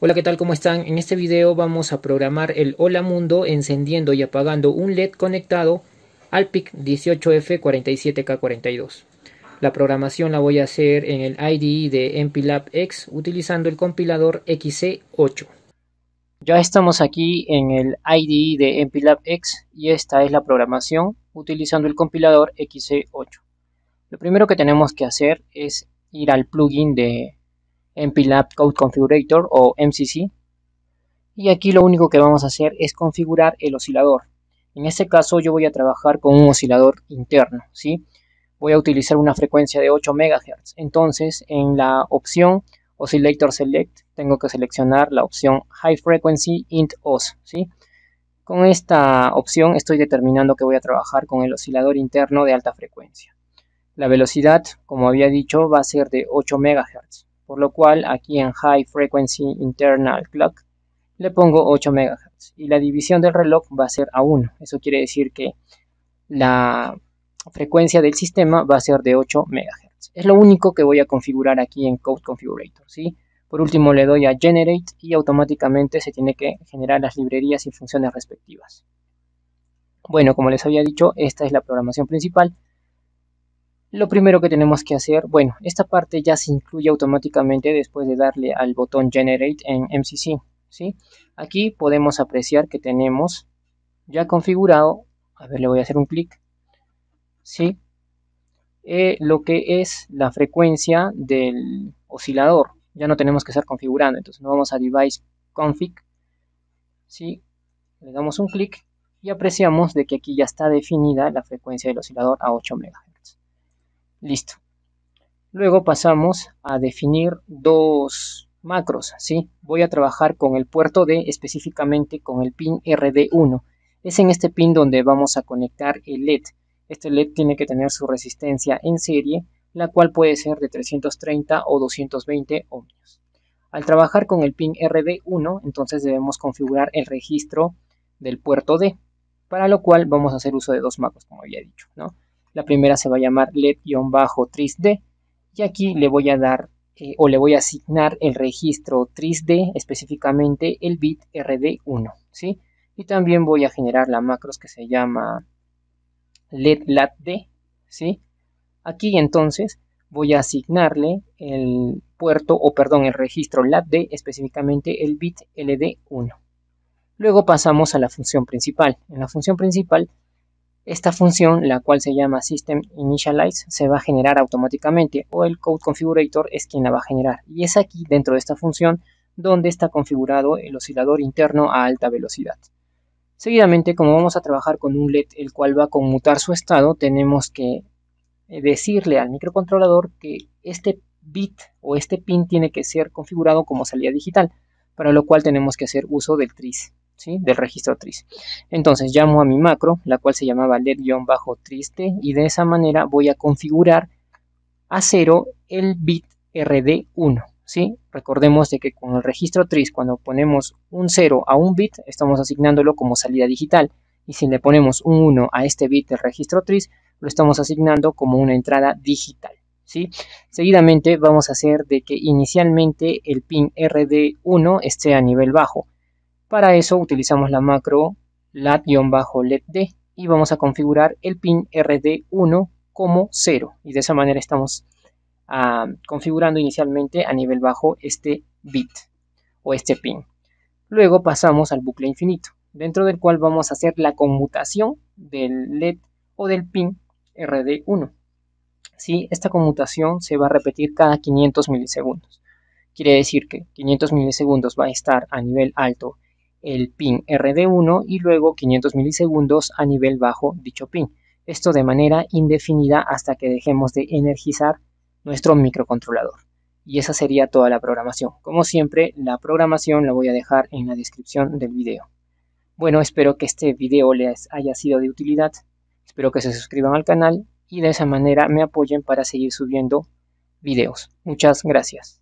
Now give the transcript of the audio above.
Hola, ¿qué tal? ¿Cómo están? En este video vamos a programar el Hola Mundo encendiendo y apagando un LED conectado al PIC 18F47K42. La programación la voy a hacer en el IDE de MPLAB X utilizando el compilador XC8. Ya estamos aquí en el IDE de MPLAB X y esta es la programación utilizando el compilador XC8. Lo primero que tenemos que hacer es ir al plugin de MPLAB Code Configurator o MCC. Y aquí lo único que vamos a hacer es configurar el oscilador. En este caso yo voy a trabajar con un oscilador interno, ¿sí? Voy a utilizar una frecuencia de 8 MHz. Entonces, en la opción Oscillator Select, tengo que seleccionar la opción High Frequency Int Os, ¿sí? Con esta opción estoy determinando que voy a trabajar con el oscilador interno de alta frecuencia. La velocidad, como había dicho, va a ser de 8 MHz por lo cual aquí en High Frequency Internal Clock le pongo 8 MHz y la división del reloj va a ser a 1. Eso quiere decir que la frecuencia del sistema va a ser de 8 MHz. Es lo único que voy a configurar aquí en Code Configurator, ¿sí? Por último le doy a Generate y automáticamente se tiene que generar las librerías y funciones respectivas. Bueno, como les había dicho, esta es la programación principal. Lo primero que tenemos que hacer, bueno, esta parte ya se incluye automáticamente después de darle al botón Generate en MCC, ¿sí? Aquí podemos apreciar que tenemos ya configurado, a ver, le voy a hacer un clic, ¿sí? Eh, lo que es la frecuencia del oscilador, ya no tenemos que estar configurando, entonces nos vamos a Device Config, ¿sí? Le damos un clic y apreciamos de que aquí ya está definida la frecuencia del oscilador a 8 MHz. Listo. Luego pasamos a definir dos macros, ¿sí? Voy a trabajar con el puerto D, específicamente con el pin RD1. Es en este pin donde vamos a conectar el LED. Este LED tiene que tener su resistencia en serie, la cual puede ser de 330 o 220 ohmios. Al trabajar con el pin RD1, entonces debemos configurar el registro del puerto D, para lo cual vamos a hacer uso de dos macros, como había dicho, ¿no? La primera se va a llamar led d y aquí le voy a dar eh, o le voy a asignar el registro 3D específicamente el bit RD1, ¿sí? Y también voy a generar la macros que se llama LED-LATD, ¿sí? Aquí entonces voy a asignarle el puerto o perdón, el registro LATD, específicamente el bit LD1. Luego pasamos a la función principal. En la función principal esta función, la cual se llama System Initialize, se va a generar automáticamente o el Code Configurator es quien la va a generar. Y es aquí, dentro de esta función, donde está configurado el oscilador interno a alta velocidad. Seguidamente, como vamos a trabajar con un LED el cual va a conmutar su estado, tenemos que eh, decirle al microcontrolador que este bit o este pin tiene que ser configurado como salida digital, para lo cual tenemos que hacer uso del TRIS del registro tris. Entonces llamo a mi macro, la cual se llamaba bajo triste y de esa manera voy a configurar a cero el bit rd1. ¿sí? Recordemos de que con el registro tris, cuando ponemos un 0 a un bit, estamos asignándolo como salida digital. Y si le ponemos un 1 a este bit del registro tris, lo estamos asignando como una entrada digital. ¿sí? Seguidamente vamos a hacer de que inicialmente el pin rd1 esté a nivel bajo para eso utilizamos la macro lat ledd y vamos a configurar el pin rd1 como 0 y de esa manera estamos ah, configurando inicialmente a nivel bajo este bit o este pin. Luego pasamos al bucle infinito, dentro del cual vamos a hacer la conmutación del LED o del pin RD1. Esta conmutación se va a repetir cada 500 milisegundos. Quiere decir que 500 milisegundos va a estar a nivel alto el pin RD1 y luego 500 milisegundos a nivel bajo dicho pin. Esto de manera indefinida hasta que dejemos de energizar nuestro microcontrolador. Y esa sería toda la programación. Como siempre, la programación la voy a dejar en la descripción del video. Bueno, espero que este video les haya sido de utilidad. Espero que se suscriban al canal y de esa manera me apoyen para seguir subiendo videos. Muchas gracias.